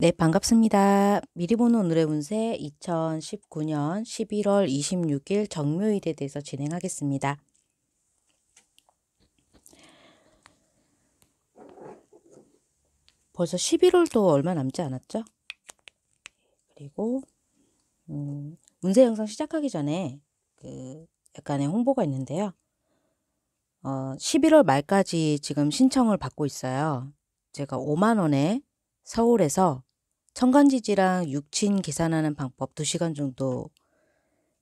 네, 반갑습니다. 미리 보는 오늘의 운세 2019년 11월 26일 정묘일에 대해서 진행하겠습니다. 벌써 11월도 얼마 남지 않았죠? 그리고 음, 운세 영상 시작하기 전에 그 약간의 홍보가 있는데요. 어, 11월 말까지 지금 신청을 받고 있어요. 제가 5만 원에 서울에서 성간지지랑 육친 계산하는 방법 2시간 정도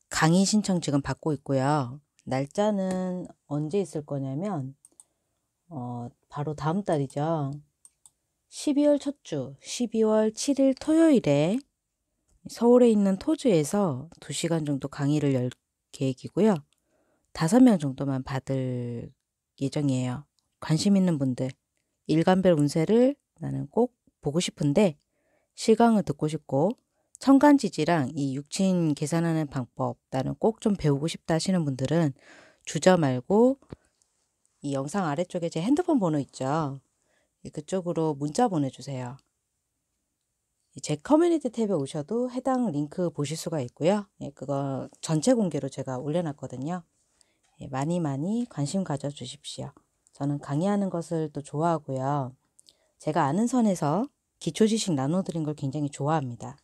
강의 신청 지금 받고 있고요. 날짜는 언제 있을 거냐면 어, 바로 다음 달이죠. 12월 첫 주, 12월 7일 토요일에 서울에 있는 토즈에서 2시간 정도 강의를 열 계획이고요. 5명 정도만 받을 예정이에요. 관심 있는 분들, 일간별 운세를 나는 꼭 보고 싶은데 실강을 듣고 싶고 천간지지랑 이 육친 계산하는 방법 나는 꼭 좀 배우고 싶다 하시는 분들은 주저 말고 이 영상 아래쪽에 제 핸드폰 번호 있죠. 그쪽으로 문자 보내주세요. 제 커뮤니티 탭에 오셔도 해당 링크 보실 수가 있고요. 예, 그거 전체 공개로 제가 올려놨거든요. 예, 많이 많이 관심 가져주십시오. 저는 강의하는 것을 또 좋아하고요. 제가 아는 선에서 기초 지식 나눠드린 걸 굉장히 좋아합니다.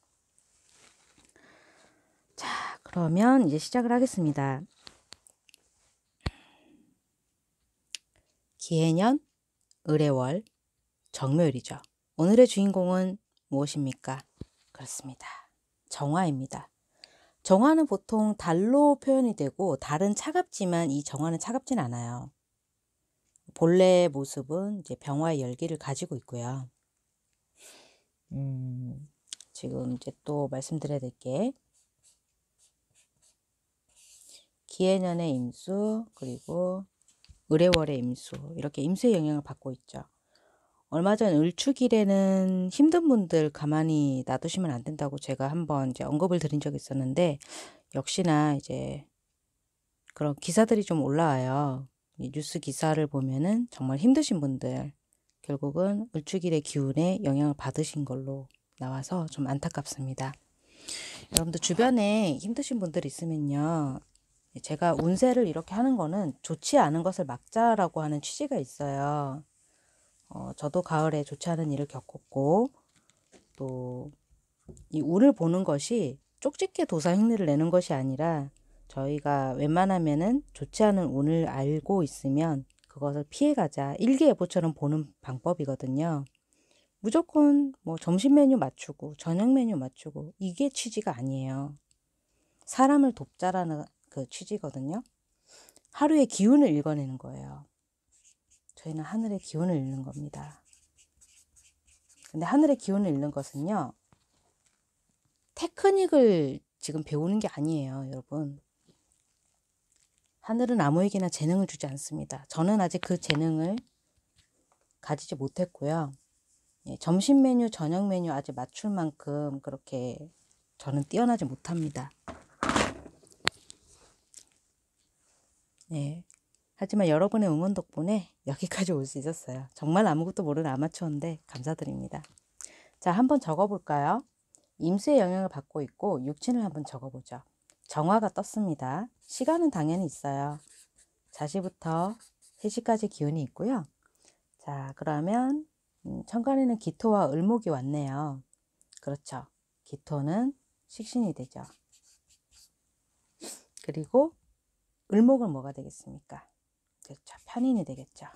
자, 그러면 이제 시작을 하겠습니다. 기해년, 을해월, 정묘일이죠. 오늘의 주인공은 무엇입니까? 그렇습니다. 정화입니다. 정화는 보통 달로 표현이 되고 달은 차갑지만 이 정화는 차갑진 않아요. 본래의 모습은 이제 병화의 열기를 가지고 있고요. 음, 지금 이제 또 말씀드려야 될 게 기해년의 임수 그리고 의뢰월의 임수 이렇게 임수의 영향을 받고 있죠. 얼마 전 을축일에는 힘든 분들 가만히 놔두시면 안 된다고 제가 한번 이제 언급을 드린 적이 있었는데 역시나 이제 그런 기사들이 좀 올라와요. 뉴스 기사를 보면은 정말 힘드신 분들 결국은 을축일의 기운에 영향을 받으신 걸로 나와서 좀 안타깝습니다. 여러분들 주변에 힘드신 분들 있으면요. 제가 운세를 이렇게 하는 거는 좋지 않은 것을 막자라고 하는 취지가 있어요. 어, 저도 가을에 좋지 않은 일을 겪었고 또 이 운을 보는 것이 쪽집게 도사 흉내를 내는 것이 아니라 저희가 웬만하면은 좋지 않은 운을 알고 있으면 그것을 피해가자 일기예보처럼 보는 방법이거든요. 무조건 뭐 점심 메뉴 맞추고 저녁 메뉴 맞추고 이게 취지가 아니에요. 사람을 돕자라는 그 취지거든요. 하루의 기운을 읽어내는 거예요. 저희는 하늘의 기운을 읽는 겁니다. 근데 하늘의 기운을 읽는 것은요. 테크닉을 지금 배우는 게 아니에요, 여러분. 하늘은 아무에게나 재능을 주지 않습니다. 저는 아직 그 재능을 가지지 못했고요. 예, 점심 메뉴, 저녁 메뉴 아직 맞출 만큼 그렇게 저는 뛰어나지 못합니다. 예, 하지만 여러분의 응원 덕분에 여기까지 올 수 있었어요. 정말 아무것도 모르는 아마추어인데 감사드립니다. 자, 한번 적어볼까요? 임수의 영향을 받고 있고 육친을 한번 적어보죠. 정화가 떴습니다. 시간은 당연히 있어요. 4시부터 3시까지 기운이 있고요. 자, 그러면 음, 천간에는 기토와 을목이 왔네요. 그렇죠. 기토는 식신이 되죠. 그리고 을목은 뭐가 되겠습니까? 그렇죠. 편인이 되겠죠.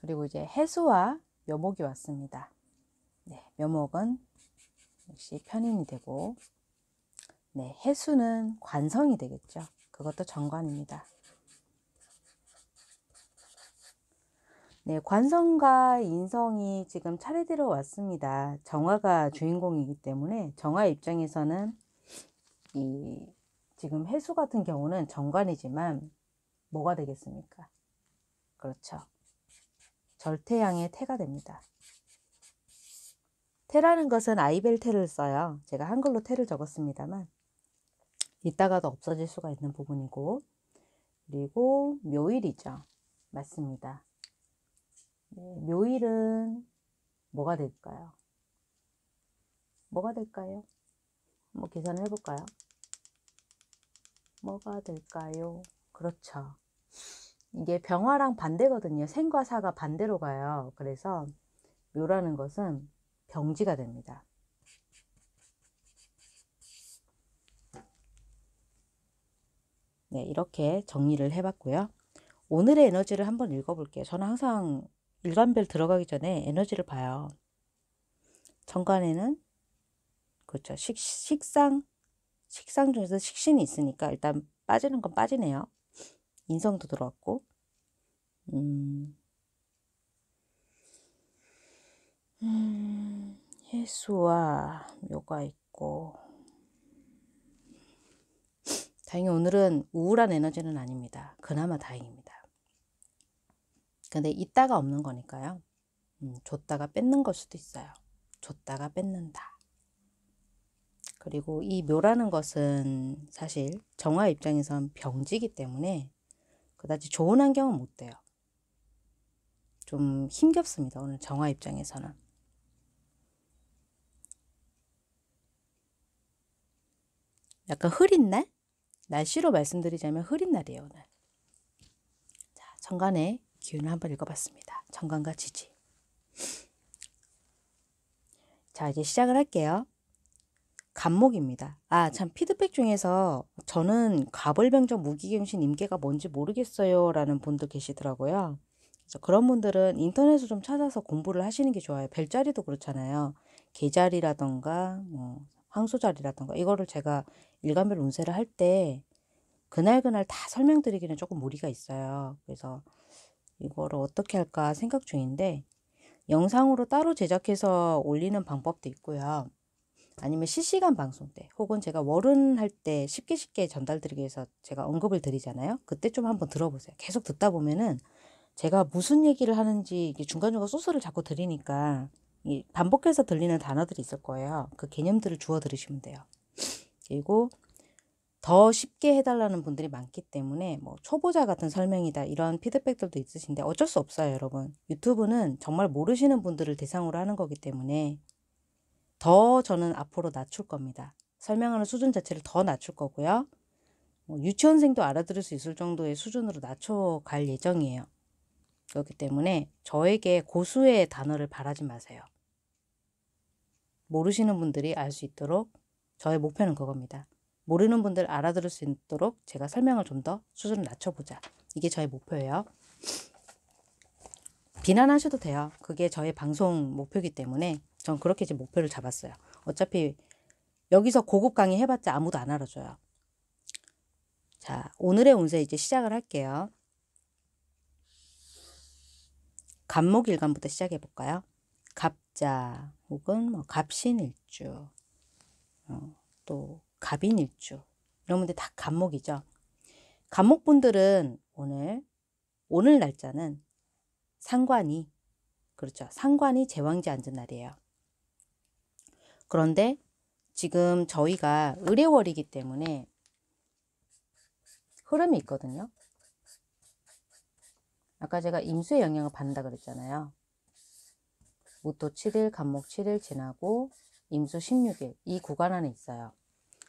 그리고 이제 해수와 묘목이 왔습니다. 네, 묘목은 역시 편인이 되고 네, 해수는 관성이 되겠죠. 그것도 정관입니다. 네, 관성과 인성이 지금 차례대로 왔습니다. 정화가 주인공이기 때문에 정화 입장에서는 이 지금 해수 같은 경우는 정관이지만 뭐가 되겠습니까? 그렇죠. 절태양의 태가 됩니다. 테라는 것은 아이벨 테를 써요. 제가 한글로 테를 적었습니다만 이따가도 없어질 수가 있는 부분이고 그리고 묘일이죠. 맞습니다. 네, 묘일은 뭐가 될까요? 뭐가 될까요? 뭐 계산을 해볼까요? 뭐가 될까요? 그렇죠. 이게 병화랑 반대거든요. 생과 사가 반대로 가요. 그래서 묘라는 것은 병지가 됩니다. 네, 이렇게 정리를 해봤고요. 오늘의 에너지를 한번 읽어볼게요. 저는 항상 일관별 들어가기 전에 에너지를 봐요. 정관에는 그렇죠. 식, 식상, 식상 중에서 식신이 있으니까 일단 빠지는 건 빠지네요. 인성도 들어왔고, 음, 음, 해수와 묘가 있고 다행히 오늘은 우울한 에너지는 아닙니다. 그나마 다행입니다. 근데 있다가 없는 거니까요. 음, 줬다가 뺏는 걸 수도 있어요. 줬다가 뺏는다. 그리고 이 묘라는 것은 사실 정화 입장에선 병지기 때문에 그다지 좋은 환경은 못 돼요. 좀 힘겹습니다. 오늘 정화 입장에서는. 약간 흐린 날? 날씨로 말씀드리자면 흐린 날이에요, 오늘. 자, 정관의 기운을 한번 읽어봤습니다. 정관과 지지. 자, 이제 시작을 할게요. 간목입니다. 아, 참 피드백 중에서 저는 가벌병적 무기경신 임계가 뭔지 모르겠어요 라는 분도 계시더라고요. 그래서 그런 분들은 인터넷을 좀 찾아서 공부를 하시는 게 좋아요. 별자리도 그렇잖아요. 계자리라던가 뭐 황소자리라던가 이거를 제가 일간별 운세를 할 때 그날그날 다 설명드리기는 조금 무리가 있어요. 그래서 이거를 어떻게 할까 생각 중인데 영상으로 따로 제작해서 올리는 방법도 있고요. 아니면 실시간 방송 때 혹은 제가 월은 할 때 쉽게 쉽게 전달드리기 위해서 제가 언급을 드리잖아요. 그때 좀 한번 들어보세요. 계속 듣다 보면은 제가 무슨 얘기를 하는지 중간중간 소스를 자꾸 드리니까 반복해서 들리는 단어들이 있을 거예요. 그 개념들을 주워 들으시면 돼요. 그리고 더 쉽게 해달라는 분들이 많기 때문에 뭐 초보자 같은 설명이다 이런 피드백들도 있으신데 어쩔 수 없어요 여러분 유튜브는 정말 모르시는 분들을 대상으로 하는 거기 때문에 더 저는 앞으로 낮출 겁니다 설명하는 수준 자체를 더 낮출 거고요 뭐 유치원생도 알아들을 수 있을 정도의 수준으로 낮춰갈 예정이에요 그렇기 때문에 저에게 고수의 단어를 바라지 마세요 모르시는 분들이 알 수 있도록 저의 목표는 그겁니다. 모르는 분들 알아들을 수 있도록 제가 설명을 좀 더 수준을 낮춰보자. 이게 저의 목표예요. 비난하셔도 돼요. 그게 저의 방송 목표이기 때문에 전 그렇게 제 목표를 잡았어요. 어차피 여기서 고급 강의 해봤자 아무도 안 알아줘요. 자, 오늘의 운세 이제 시작을 할게요. 간목일간부터 시작해 볼까요? 갑자 혹은 뭐 갑신일주 어, 또 갑인일주 이런 분들 다 갑목이죠. 갑목분들은 오늘 오늘 날짜는 상관이 그렇죠. 상관이 제왕제 앉은 날이에요. 그런데 지금 저희가 의뢰월이기 때문에 흐름이 있거든요. 아까 제가 임수의 영향을 받는다 그랬잖아요. 무토 7일, 간목 7일 지나고 임수 16일 이 구간 안에 있어요.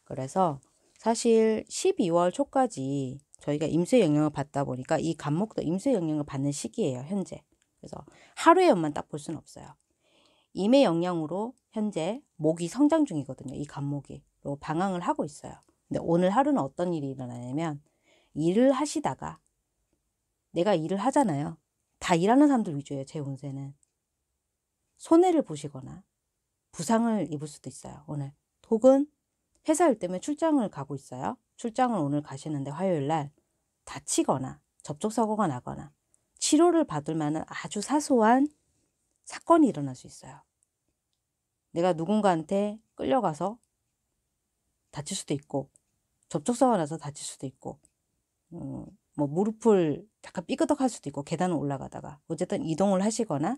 그래서 사실 12월 초까지 저희가 임수의 영향을 받다 보니까 이 간목도 임수의 영향을 받는 시기예요, 현재. 그래서 하루의 연만 딱 볼 수는 없어요. 임의 영향으로 현재 목이 성장 중이거든요. 이 간목이. 로 방황을 하고 있어요. 근데 오늘 하루는 어떤 일이 일어나냐면 일을 하시다가 내가 일을 하잖아요. 다 일하는 사람들 위주예요, 제 운세는. 손해를 보시거나 부상을 입을 수도 있어요. 오늘 혹은 회사일 때문에 출장을 가고 있어요. 출장을 오늘 가시는데 화요일 날 다치거나 접촉사고가 나거나 치료를 받을 만한 아주 사소한 사건이 일어날 수 있어요. 내가 누군가한테 끌려가서 다칠 수도 있고 접촉사고가 나서 다칠 수도 있고 음, 뭐 무릎을 약간 삐그덕할 수도 있고 계단을 올라가다가 어쨌든 이동을 하시거나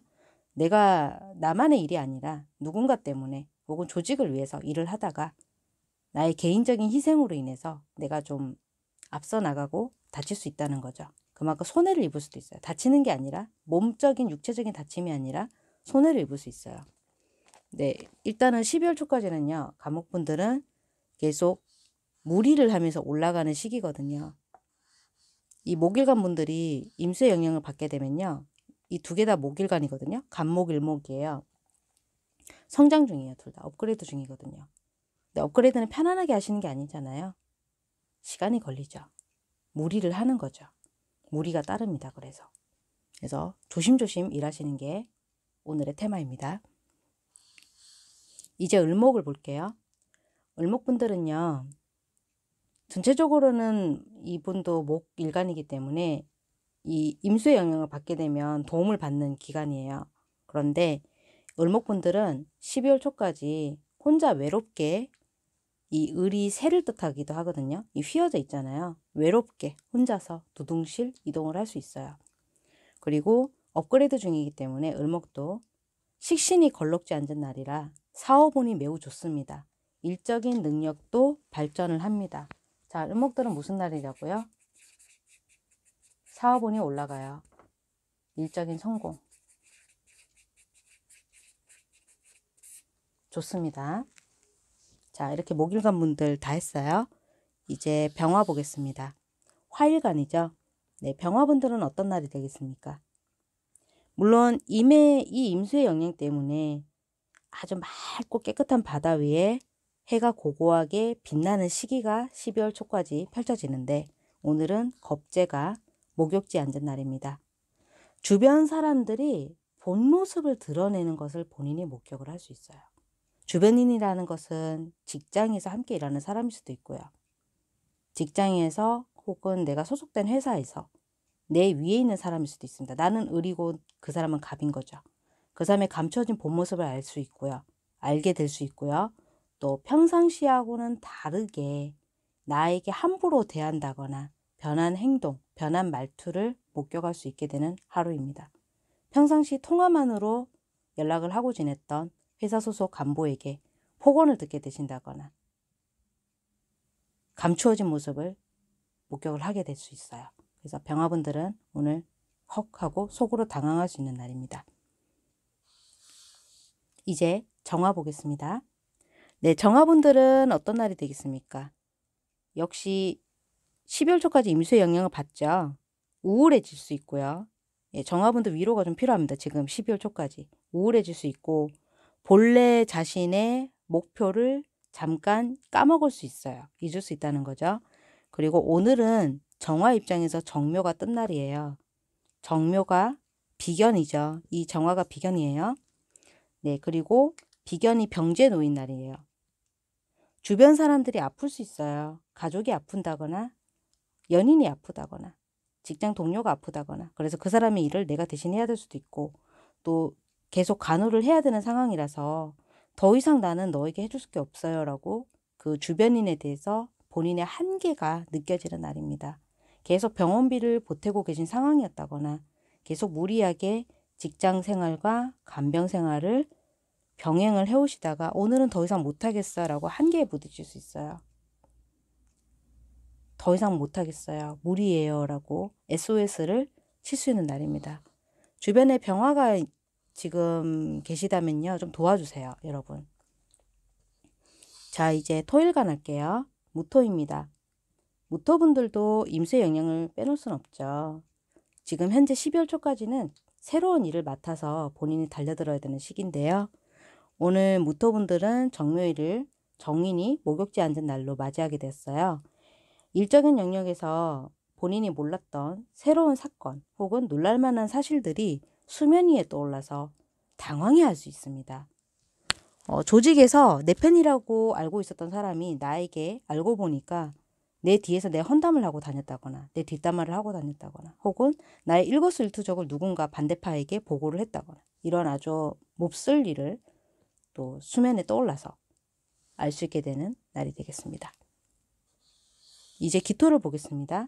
내가 나만의 일이 아니라 누군가 때문에 혹은 조직을 위해서 일을 하다가 나의 개인적인 희생으로 인해서 내가 좀 앞서 나가고 다칠 수 있다는 거죠. 그만큼 손해를 입을 수도 있어요. 다치는 게 아니라 몸적인 육체적인 다침이 아니라 손해를 입을 수 있어요. 네, 일단은 12월 초까지는요. 감옥분들은 계속 무리를 하면서 올라가는 시기거든요. 이목일관 분들이 임수의 영향을 받게 되면요. 이두개다 목일간이거든요. 간목, 일목이에요. 성장 중이에요. 둘 다. 업그레이드 중이거든요. 근데 업그레이드는 편안하게 하시는 게 아니잖아요. 시간이 걸리죠. 무리를 하는 거죠. 무리가 따릅니다. 그래서. 그래서 조심조심 일하시는 게 오늘의 테마입니다. 이제 을목을 볼게요. 을목분들은요. 전체적으로는 이분도 목일간이기 때문에 이 임수의 영향을 받게 되면 도움을 받는 기간이에요. 그런데 을목분들은 12월 초까지 혼자 외롭게 이 을이 새를 뜻하기도 하거든요. 이 휘어져 있잖아요. 외롭게 혼자서 두둥실 이동을 할 수 있어요. 그리고 업그레이드 중이기 때문에 을목도 식신이 걸럭지 않은 날이라 사업운이 매우 좋습니다. 일적인 능력도 발전을 합니다. 자, 을목들은 무슨 날이라고요? 사업운이 올라가요. 일적인 성공. 좋습니다. 자, 이렇게 목일간 분들 다 했어요. 이제 병화 보겠습니다. 화일간이죠. 네, 병화분들은 어떤 날이 되겠습니까? 물론 임의 이 임수의 영향 때문에 아주 맑고 깨끗한 바다 위에 해가 고고하게 빛나는 시기가 12월 초까지 펼쳐지는데 오늘은 겁재가 목욕지에 앉은 날입니다. 주변 사람들이 본 모습을 드러내는 것을 본인이 목격을 할 수 있어요. 주변인이라는 것은 직장에서 함께 일하는 사람일 수도 있고요. 직장에서 혹은 내가 소속된 회사에서 내 위에 있는 사람일 수도 있습니다. 나는 을이고 그 사람은 갑인 거죠. 그 사람의 감춰진 본 모습을 알 수 있고요. 알게 될 수 있고요. 또 평상시하고는 다르게 나에게 함부로 대한다거나 변한 행동, 변한 말투를 목격할 수 있게 되는 하루입니다. 평상시 통화만으로 연락을 하고 지냈던 회사 소속 간부에게 폭언을 듣게 되신다거나 감추어진 모습을 목격을 하게 될 수 있어요. 그래서 병화분들은 오늘 헉 하고 속으로 당황할 수 있는 날입니다. 이제 정화 보겠습니다. 네, 정화분들은 어떤 날이 되겠습니까? 역시 1 2월 초까지 임수의 영향을 받자 우울해질 수 있고요. 예, 정화분도 위로가 좀 필요합니다. 지금 12월 초까지 우울해질 수 있고 본래 자신의 목표를 잠깐 까먹을 수 있어요. 잊을 수 있다는 거죠. 그리고 오늘은 정화 입장에서 정묘가 뜬 날이에요. 정묘가 비견이죠. 이 정화가 비견이에요. 네, 그리고 비견이 병제 놓인 날이에요. 주변 사람들이 아플 수 있어요. 가족이 아픈다거나 연인이 아프다거나 직장 동료가 아프다거나 그래서 그 사람의 일을 내가 대신 해야 될 수도 있고 또 계속 간호를 해야 되는 상황이라서 더 이상 나는 너에게 해줄 게 없어요라고 그 주변인에 대해서 본인의 한계가 느껴지는 날입니다. 계속 병원비를 보태고 계신 상황이었다거나 계속 무리하게 직장 생활과 간병 생활을 병행을 해오시다가 오늘은 더 이상 못하겠어라고 한계에 부딪힐 수 있어요. 더 이상 못하겠어요. 무리예요. 라고 SOS를 칠 수 있는 날입니다. 주변에 병화가 지금 계시다면요. 좀 도와주세요. 여러분. 자, 이제 토일간 할게요. 무토입니다. 무토분들도 임수의 영향을 빼놓을 순 없죠. 지금 현재 12월 초까지는 새로운 일을 맡아서 본인이 달려들어야 되는 시기인데요. 오늘 무토분들은 정묘일을 정인이 목욕지 앉은 날로 맞이하게 됐어요. 일적인 영역에서 본인이 몰랐던 새로운 사건 혹은 놀랄만한 사실들이 수면 위에 떠올라서 당황해 할 수 있습니다. 어, 조직에서 내편이라고 알고 있었던 사람이 나에게 알고 보니까 내 뒤에서 내 헌담을 하고 다녔다거나 내 뒷담화를 하고 다녔다거나 혹은 나의 일거수일투족을 누군가 반대파에게 보고를 했다거나 이런 아주 몹쓸 일을 또 수면에 떠올라서 알 수 있게 되는 날이 되겠습니다. 이제 기토를 보겠습니다.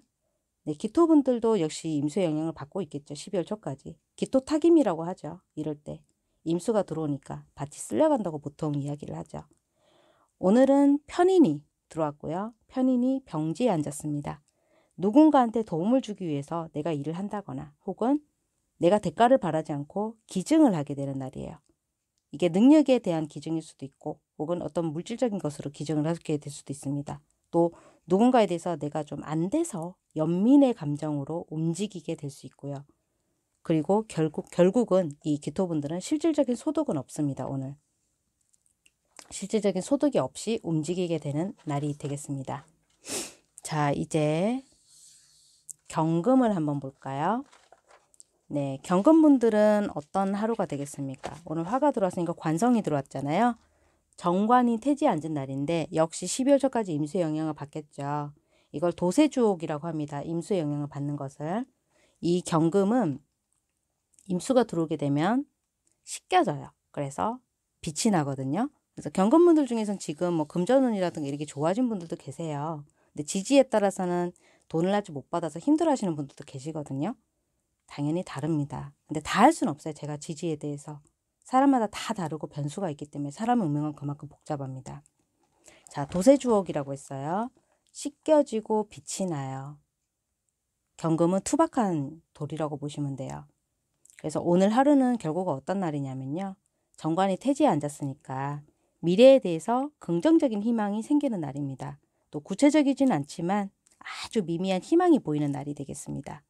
네, 기토분들도 역시 임수의 영향을 받고 있겠죠. 12월 초까지. 기토 타김이라고 하죠. 이럴 때 임수가 들어오니까 밭이 쓸려간다고 보통 이야기를 하죠. 오늘은 편인이 들어왔고요. 편인이 병지에 앉았습니다. 누군가한테 도움을 주기 위해서 내가 일을 한다거나 혹은 내가 대가를 바라지 않고 기증을 하게 되는 날이에요. 이게 능력에 대한 기증일 수도 있고 혹은 어떤 물질적인 것으로 기증을 하게 될 수도 있습니다. 또 누군가에 대해서 내가 좀 안 돼서 연민의 감정으로 움직이게 될 수 있고요. 그리고 결국, 결국은 이 기토분들은 실질적인 소득은 없습니다, 오늘. 실질적인 소득이 없이 움직이게 되는 날이 되겠습니다. 자, 이제 경금을 한번 볼까요? 네, 경금분들은 어떤 하루가 되겠습니까? 오늘 화가 들어왔으니까 관성이 들어왔잖아요. 정관이 태지에 앉은 날인데 역시 12월 초까지 임수의 영향을 받겠죠. 이걸 도세주옥이라고 합니다. 임수의 영향을 받는 것을. 이 경금은 임수가 들어오게 되면 식겨져요. 그래서 빛이 나거든요. 그래서 경금분들 중에선 지금 뭐 금전운이라든가 이렇게 좋아진 분들도 계세요. 근데 지지에 따라서는 돈을 아직 못 받아서 힘들어 하시는 분들도 계시거든요. 당연히 다릅니다. 근데 다 할 수는 없어요. 제가 지지에 대해서. 사람마다 다 다르고 변수가 있기 때문에 사람 의 운명은 그만큼 복잡합니다. 자, 도세주옥이라고 했어요. 씻겨지고 빛이 나요. 경금은 투박한 돌이라고 보시면 돼요. 그래서 오늘 하루는 결과가 어떤 날이냐면요. 정관이 태지에 앉았으니까 미래에 대해서 긍정적인 희망이 생기는 날입니다. 또 구체적이진 않지만 아주 미미한 희망이 보이는 날이 되겠습니다.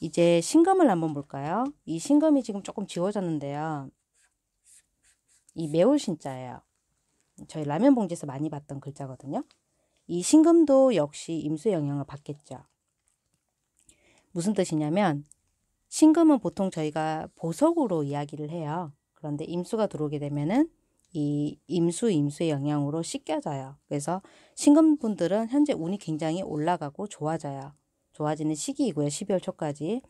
이제 신검을 한번 볼까요? 이 신검이 지금 조금 지워졌는데요. 이 매울 신자예요. 저희 라면 봉지에서 많이 봤던 글자거든요. 이 신금도 역시 임수 영향을 받겠죠. 무슨 뜻이냐면 신금은 보통 저희가 보석으로 이야기를 해요. 그런데 임수가 들어오게 되면은 이 임수 임수의 영향으로 씻겨져요. 그래서 신금분들은 현재 운이 굉장히 올라가고 좋아져요. 좋아지는 시기이고요. 12월 초까지.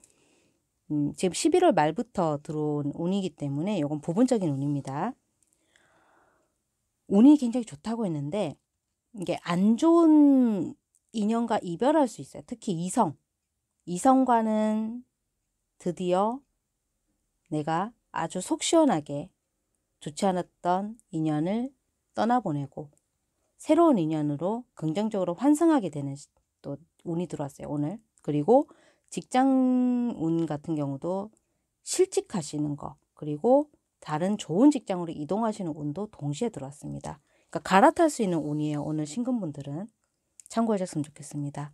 음, 지금 11월 말부터 들어온 운이기 때문에 이건 부분적인 운입니다. 운이 굉장히 좋다고 했는데 이게 안 좋은 인연과 이별할 수 있어요. 특히 이성. 이성과는 드디어 내가 아주 속 시원하게 좋지 않았던 인연을 떠나보내고 새로운 인연으로 긍정적으로 환승하게 되는 또 운이 들어왔어요. 오늘. 그리고 직장 운 같은 경우도 실직하시는 거 그리고 다른 좋은 직장으로 이동하시는 운도 동시에 들어왔습니다. 그러니까 갈아탈 수 있는 운이에요. 오늘 신금분들은 참고하셨으면 좋겠습니다.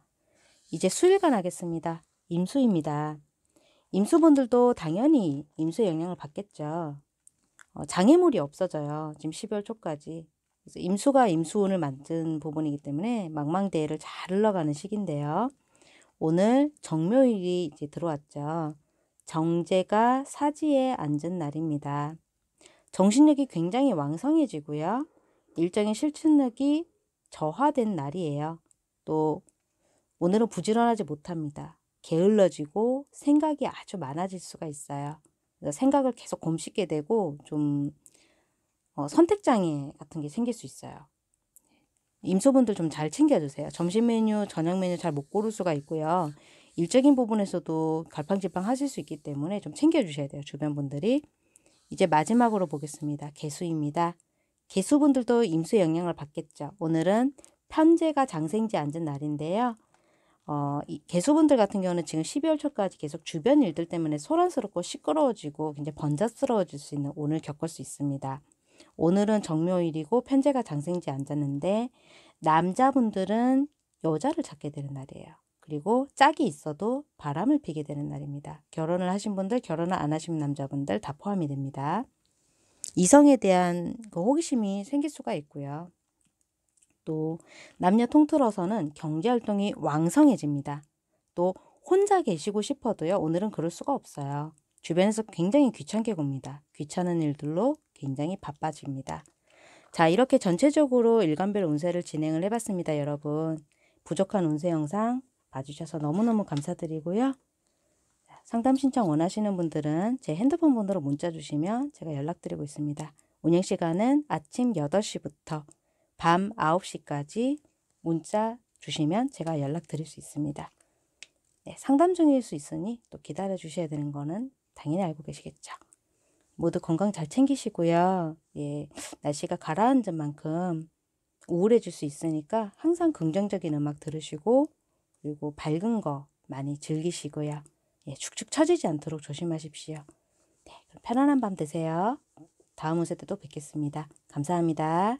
이제 수일간 하겠습니다. 임수입니다. 임수분들도 당연히 임수의 영향을 받겠죠. 어, 장애물이 없어져요. 지금 12월 초까지. 임수가 임수운을 만든 부분이기 때문에 망망대해를 잘 흘러가는 시기인데요. 오늘 정묘일이 이제 들어왔죠. 정제가 사지에 앉은 날입니다. 정신력이 굉장히 왕성해지고요. 일정인 실천력이 저하된 날이에요. 또 오늘은 부지런하지 못합니다. 게을러지고 생각이 아주 많아질 수가 있어요. 생각을 계속 곰씹게 되고 좀 어, 선택장애 같은 게 생길 수 있어요. 임소분들 좀 잘 챙겨주세요. 점심 메뉴, 저녁 메뉴 잘 못 고를 수가 있고요. 일적인 부분에서도 갈팡질팡 하실 수 있기 때문에 좀 챙겨주셔야 돼요. 주변 분들이. 이제 마지막으로 보겠습니다. 개수입니다. 개수분들도 임수 영향을 받겠죠. 오늘은 편제가 장생지 앉은 날인데요. 어, 이 개수분들 같은 경우는 지금 12월 초까지 계속 주변 일들 때문에 소란스럽고 시끄러워지고 굉장히 번잡스러워질 수 있는 오늘 겪을 수 있습니다. 오늘은 정묘일이고 편제가 장생지 앉았는데 남자분들은 여자를 찾게 되는 날이에요. 그리고 짝이 있어도 바람을 피게 되는 날입니다. 결혼을 하신 분들, 결혼을 안 하신 남자분들 다 포함이 됩니다. 이성에 대한 그 호기심이 생길 수가 있고요. 또 남녀 통틀어서는 경제활동이 왕성해집니다. 또 혼자 계시고 싶어도요. 오늘은 그럴 수가 없어요. 주변에서 굉장히 귀찮게 굽니다. 귀찮은 일들로 굉장히 바빠집니다. 자 이렇게 전체적으로 일관별 운세를 진행을 해봤습니다. 여러분 부족한 운세 영상 봐주셔서 너무너무 감사드리고요. 상담 신청 원하시는 분들은 제 핸드폰 번호로 문자 주시면 제가 연락드리고 있습니다. 운영 시간은 아침 8시부터 밤 9시까지 문자 주시면 제가 연락드릴 수 있습니다. 네, 상담 중일 수 있으니 또 기다려 주셔야 되는 거는 당연히 알고 계시겠죠. 모두 건강 잘 챙기시고요. 예, 날씨가 가라앉은 만큼 우울해질 수 있으니까 항상 긍정적인 음악 들으시고 그리고 밝은 거 많이 즐기시고요. 예, 축축 처지지 않도록 조심하십시오. 네, 그럼 편안한 밤 되세요. 다음 운세 에또 뵙겠습니다. 감사합니다.